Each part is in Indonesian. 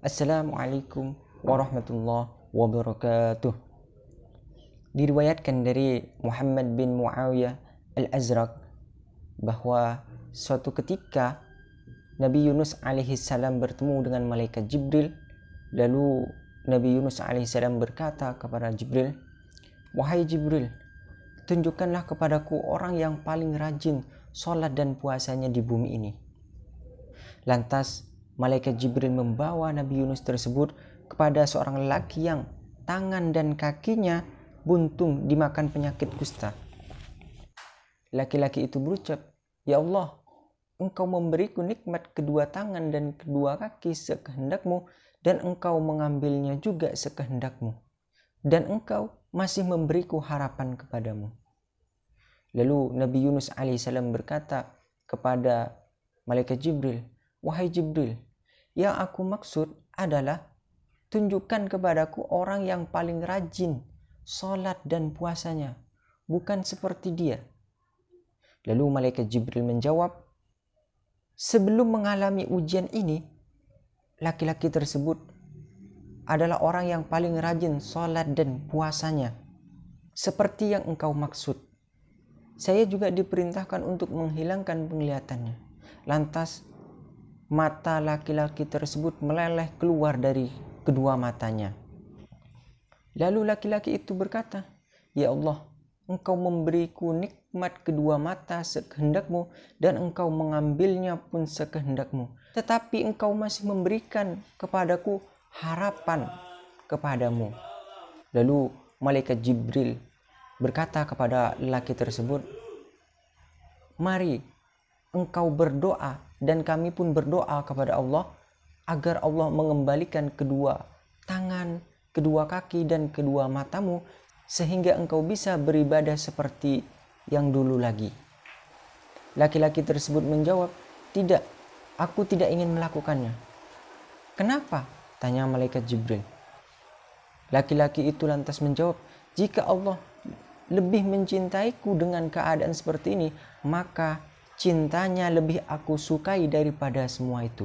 Assalamualaikum warahmatullahi wabarakatuh. Diriwayatkan dari Muhammad bin Muawiyah Al-Azraq bahwa suatu ketika Nabi Yunus alaihissalam bertemu dengan malaikat Jibril lalu Nabi Yunus alaihissalam berkata kepada Jibril, "Wahai Jibril, tunjukkanlah kepadaku orang yang paling rajin sholat dan puasanya di bumi ini." Lantas Malaikat Jibril membawa Nabi Yunus tersebut kepada seorang lelaki yang tangan dan kakinya buntung dimakan penyakit kusta. Laki-laki itu berucap, "Ya Allah, engkau memberiku nikmat kedua tangan dan kedua kaki sekehendakmu dan engkau mengambilnya juga sekehendakmu dan engkau masih memberiku harapan kepadamu." Lalu Nabi Yunus alaihissalam berkata kepada malaikat Jibril, "Wahai Jibril, yang aku maksud adalah tunjukkan kepadaku orang yang paling rajin solat dan puasanya, bukan seperti dia. Lalu malaikat Jibril menjawab, sebelum mengalami ujian ini, laki-laki tersebut adalah orang yang paling rajin solat dan puasanya, seperti yang engkau maksud. Saya juga diperintahkan untuk menghilangkan penglihatannya. Lantas mata laki-laki tersebut meleleh keluar dari kedua matanya. Lalu laki-laki itu berkata, Ya Allah, engkau memberiku nikmat kedua mata sekehendakmu dan engkau mengambilnya pun sekehendakmu. Tetapi engkau masih memberikan kepadaku harapan kepadamu. Lalu malaikat Jibril berkata kepada laki tersebut, Mari engkau berdoa dan kami pun berdoa kepada Allah agar Allah mengembalikan kedua tangan, kedua kaki dan kedua matamu sehingga engkau bisa beribadah seperti yang dulu lagi. Laki-laki tersebut menjawab, "Tidak, aku tidak ingin melakukannya." "Kenapa?" tanya malaikat Jibril. Laki-laki itu lantas menjawab, "Jika Allah lebih mencintaiku dengan keadaan seperti ini, maka cintanya lebih aku sukai daripada semua itu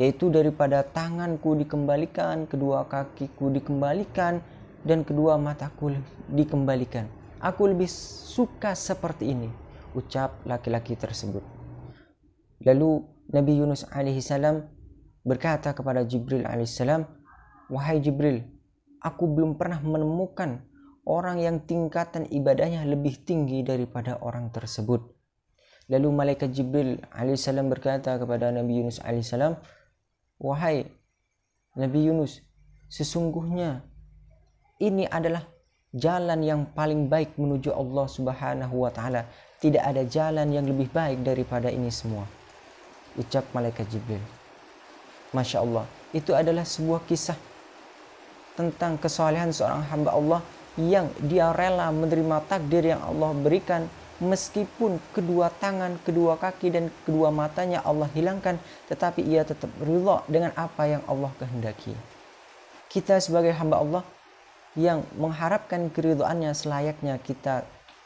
yaitu daripada tanganku dikembalikan kedua kakiku dikembalikan dan kedua mataku dikembalikan aku lebih suka seperti ini ucap laki-laki tersebut lalu Nabi Yunus alaihi salam berkata kepada Jibril alaihi salam wahai Jibril aku belum pernah menemukan orang yang tingkatan ibadahnya lebih tinggi daripada orang tersebut Lalu malaikat Jibril alaihissalam berkata kepada Nabi Yunus alaihissalam, "Wahai Nabi Yunus, sesungguhnya ini adalah jalan yang paling baik menuju Allah Subhanahu wa taala. Tidak ada jalan yang lebih baik daripada ini semua." ucap malaikat Jibril. Masya Allah, itu adalah sebuah kisah tentang kesalehan seorang hamba Allah yang dia rela menerima takdir yang Allah berikan meskipun kedua tangan, kedua kaki dan kedua matanya Allah hilangkan, tetapi ia tetap ridha dengan apa yang Allah kehendaki. Kita sebagai hamba Allah yang mengharapkan keridhaannya selayaknya kita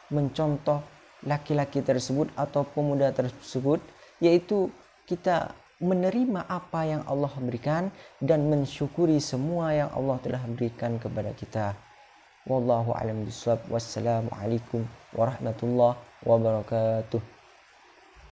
mencontoh laki-laki tersebut atau pemuda tersebut, yaitu kita menerima apa yang Allah berikan dan mensyukuri semua yang Allah telah berikan kepada kita. والله أعلم بالصواب والسلام عليكم ورحمة الله وبركاته